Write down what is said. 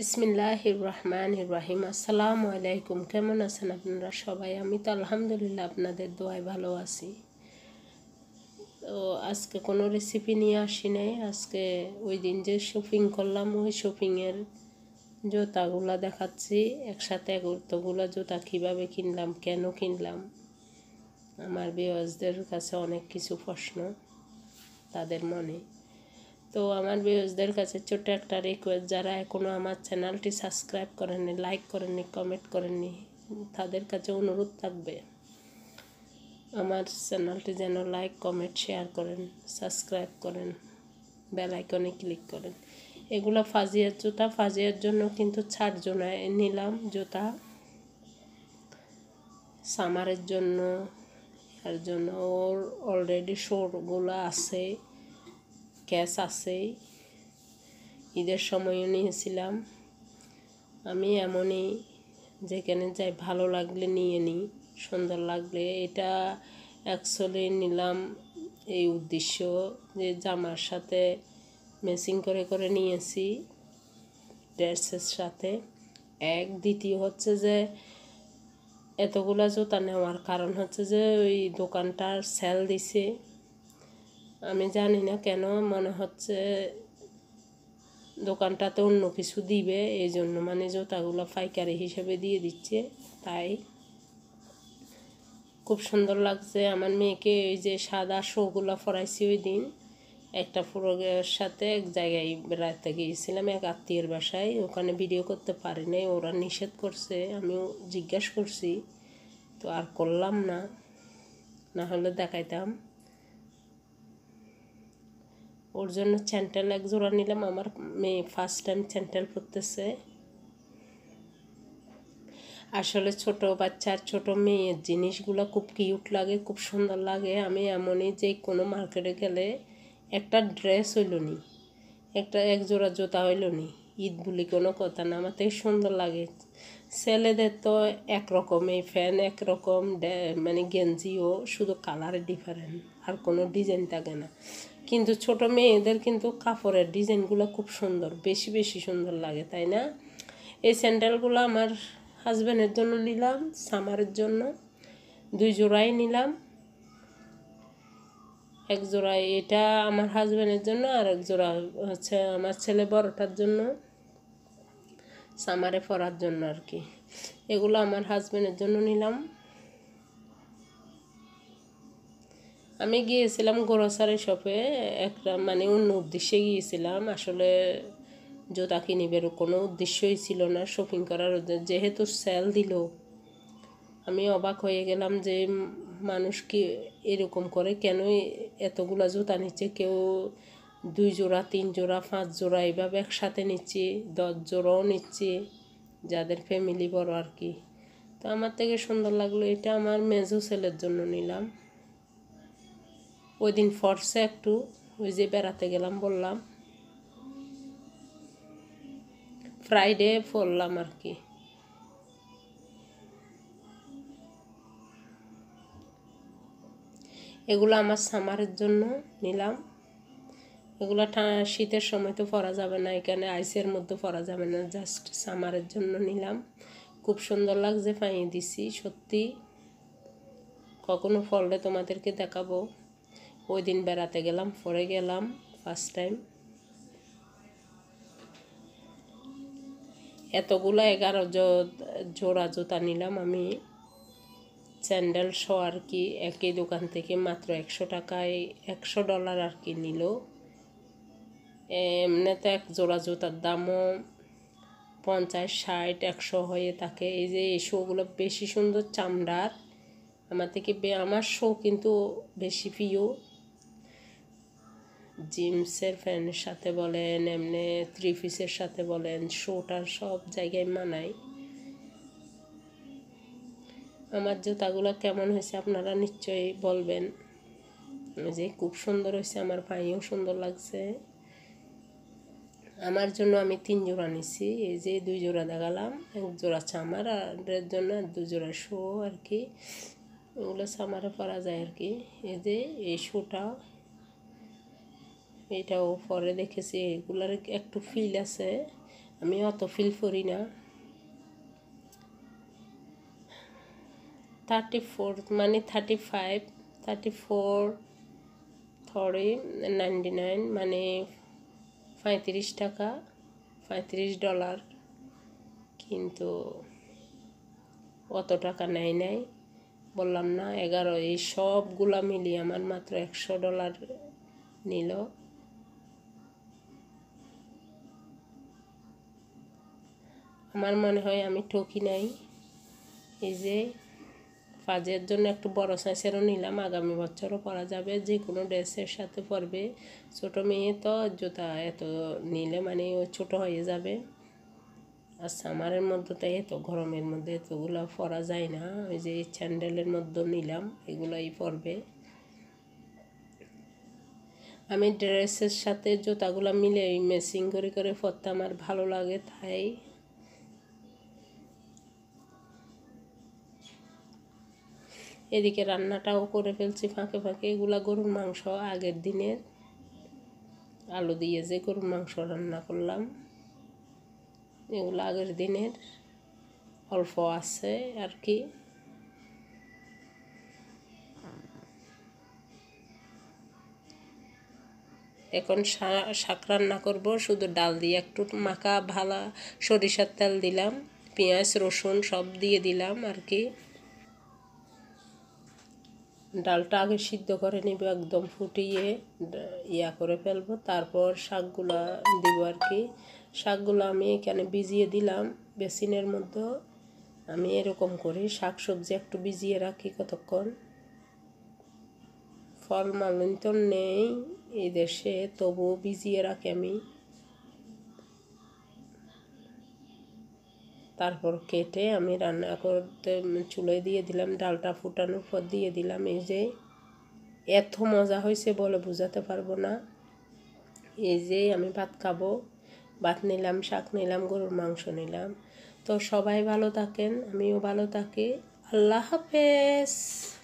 বিসমিল্লাহ রহমান রহিম আসসালামু আলাইকুম কেমন আছেন আপনারা সবাই আমি তো আলহামদুলিল্লাহ আপনাদের দোয়ায় ভালো আছি তো আজকে কোনো রেসিপি নিয়ে আসি নাই আজকে ওই দিন যে শপিং করলাম ওই শপিংয়ের জুতাগুলো দেখাচ্ছি একসাথে গুরুত্বগুলো জুতা কীভাবে কিনলাম কেন কিনলাম আমার বিওয়াজদের কাছে অনেক কিছু প্রশ্ন তাদের মনে তো আমার ভিউজদের কাছে ছোট একটা রিকোয়েস্ট যারা এখনও আমার চ্যানেলটি সাবস্ক্রাইব করেননি লাইক করেননি কমেন্ট করেননি তাদের কাছে অনুরোধ থাকবে আমার চ্যানেলটি যেন লাইক কমেন্ট শেয়ার করেন সাবস্ক্রাইব করেন বেল আইকনে ক্লিক করেন এগুলো ফাজিয়ার জুতা ফাজিয়ার জন্য কিন্তু ছাড় জোনায় নিলাম জুতা সামারের জন্য আর জন্য ওর অলরেডি শোরগুলো আছে ক্যাশ আছেই ঈদের সময়ও নিয়েছিলাম আমি এমনই যেখানে যাই ভালো লাগলে নিয়ে নিই সুন্দর লাগলে এটা অ্যাকচুয়ালি নিলাম এই উদ্দেশ্য যে জামার সাথে মেসিং করে করে নিয়েছি ড্রেসের সাথে এক দ্বিতীয় হচ্ছে যে এতগুলা জুতা নেওয়ার কারণ হচ্ছে যে ওই দোকানটার সেল দিছে আমি জানি না কেন মনে হচ্ছে দোকানটাতে অন্য কিছু দিবে এই জন্য মানে জুতাগুলো পাইকারি হিসেবে দিয়ে দিচ্ছে তাই খুব সুন্দর লাগছে আমার মেয়েকে ওই যে সাদা শোগুলো ফরাইছি ওই দিন একটা প্রোগ্রামের সাথে এক জায়গায় বেড়াতে গিয়েছিলাম এক আত্মীয়ের বাসায় ওখানে ভিডিও করতে পারি নাই ওরা নিষেধ করছে আমিও জিজ্ঞাসা করছি তো আর করলাম না না হলে দেখাইতাম ওর জন্য চ্যান্টেল এক জোড়া নিলাম আমার মেয়ে ফার্স্ট টাইম চ্যান্টেল পরতেছে আসলে ছোট বাচ্চার ছোট মেয়ের জিনিসগুলো খুব কিউট লাগে খুব সুন্দর লাগে আমি এমনই যে কোনো মার্কেটে গেলে একটা ড্রেস হইল নি একটা এক জোড়া জুতা হইল নি ঈদ বলি কোনো কথা না আমার থেকে সুন্দর লাগে ছেলেদের তো একরকম এই ফ্যান একরকম মানে গেঞ্জিও শুধু কালারের ডিফারেন্ট আর কোনো ডিজাইন থাকে না কিন্তু ছোট মেয়েদের কিন্তু কাপড়ের ডিজাইনগুলো খুব সুন্দর বেশি বেশি সুন্দর লাগে তাই না এই স্যান্ডেলগুলো আমার হাজব্যান্ডের জন্য নিলাম সামারের জন্য দুই জোড়াই নিলাম এক জোড়াই এটা আমার হাজব্যান্ডের জন্য আর এক জোড়া হচ্ছে আমার ছেলে বড়টার জন্য সামারে পরার জন্য আর কি এগুলো আমার হাজব্যান্ডের জন্য নিলাম আমি গিয়েছিলাম গ্রোসারি শপে একটা মানে অন্য উদ্দেশ্যে গিয়েছিলাম আসলে জুতা কিনিবের কোনো উদ্দেশ্যই ছিল না শপিং করার যেহেতু সেল দিল আমি অবাক হয়ে গেলাম যে মানুষ কি এরকম করে কেন এতগুলো জুতা নিচ্ছে কেউ দুই জোড়া তিন জোড়া পাঁচ জোড়া এইভাবে একসাথে নিচ্ছি দশ জোড়াও নিচ্ছি যাদের ফ্যামিলি বড় আর কি তো আমার থেকে সুন্দর লাগলো এটা আমার মেজো ছেলের জন্য নিলাম ওই দিন ফর্সে একটু ওই যে বেড়াতে গেলাম বললাম ফ্রাইডে পড়লাম আর কি এগুলো আমার সামারের জন্য নিলাম এগুলো শীতের সময় তো পরা যাবে না এখানে আইসের মধ্যে পরা যাবে না জাস্ট সামারের জন্য নিলাম খুব সুন্দর লাগছে পাইয়ে দিছি সত্যি কখনো ফললে তোমাদেরকে দেখাবো ওই দিন বেড়াতে গেলাম পরে গেলাম ফার্স্ট টাইম এতগুলো এগারো জোড়া জুতা নিলাম আমি স্যান্ডেল শো আর কি একই দোকান থেকে মাত্র একশো টাকায় একশো ডলার আর কি নিল এমনি তো এক জোড়া জুতার দামও পঞ্চাশ ষাট একশো হয়ে থাকে এই যে এই শোগুলো বেশি সুন্দর চামড়ার আমার থেকে আমার শো কিন্তু বেশি প্রিয় জিমসের প্যান্টের সাথে বলেন এমনি থ্রি পিসের সাথে বলেন শোটার সব জায়গায় মানায় আমার জুতাগুলো কেমন হয়েছে আপনারা নিশ্চয়ই বলবেন যে খুব সুন্দর হয়েছে আমার পায়েও সুন্দর লাগছে আমার জন্য আমি তিন জোড়া নিছি এই যে দুই জোড়া দেখালাম এক জোড়া চামার আর জন্য আর দু জোড়া শো আর কি ওগুলো চামারে পরা যায় আর কি এই যে এই শোটা এটাও পরে দেখেছি এগুলার একটু ফিল আছে আমি অত ফিল করি না থার্টি ফোর মানে thirty five thirty four three ninety nine মানে পঁয়ত্রিশ টাকা পঁয়ত্রিশ ডলার কিন্তু অত টাকা নেয় নাই বললাম না এগারো এই সবগুলা মিলিয়ে আমার মাত্র একশো ডলার নিল আমার মনে হয় আমি ঠকি নাই এই যে কাজের জন্য একটু বড় সাইসেরও নিলাম আগামী বছরও পরা যাবে যে কোনো ড্রেসের সাথে পরবে ছোট মেয়ে তো জুতা এত নিলে মানে ছোট হয়ে যাবে আর সামারের মধ্যে তো এত গরমের মধ্যে এতগুলো পরা যায় না ওই যে স্যান্ডেলের মধ্যে নিলাম এগুলোই পরবে আমি ড্রেসের সাথে জুতাগুলো মিলে মেসিং করে করে পরতে আমার ভালো লাগে তাই এদিকে রান্নাটাও করে ফেলছি ফাঁকে ফাঁকে এগুলা গরুর মাংস আগের দিনের আলু দিয়ে যে গরুর মাংস রান্না করলাম এগুলো আগের দিনের অল্প আছে আর কি এখন শাক রান্না করব শুধু ডাল দিয়ে একটু মাখা ভালা সরিষার তেল দিলাম পেঁয়াজ রসুন সব দিয়ে দিলাম আর কি ডালটা আগে সিদ্ধ করে নিব একদম ফুটিয়ে ইয়া করে ফেলবো তারপর শাকগুলা দিব আর কি শাকগুলো আমি এখানে ভিজিয়ে দিলাম বেসিনের মধ্যে আমি এরকম করি শাক সবজি একটু ভিজিয়ে রাখি কতক্ষণ ফল তো নেই এই দেশে তবুও ভিজিয়ে রাখি আমি তারপর কেটে আমি রান্না করতে চুলোয় দিয়ে দিলাম ডালটা ফুটানোর পর দিয়ে দিলাম এই যে এত মজা হয়েছে বলে বোঝাতে পারবো না এই যে আমি ভাত খাবো ভাত নিলাম শাক নিলাম গরুর মাংস নিলাম তো সবাই ভালো থাকেন আমিও ভালো থাকি আল্লাহ হাফেজ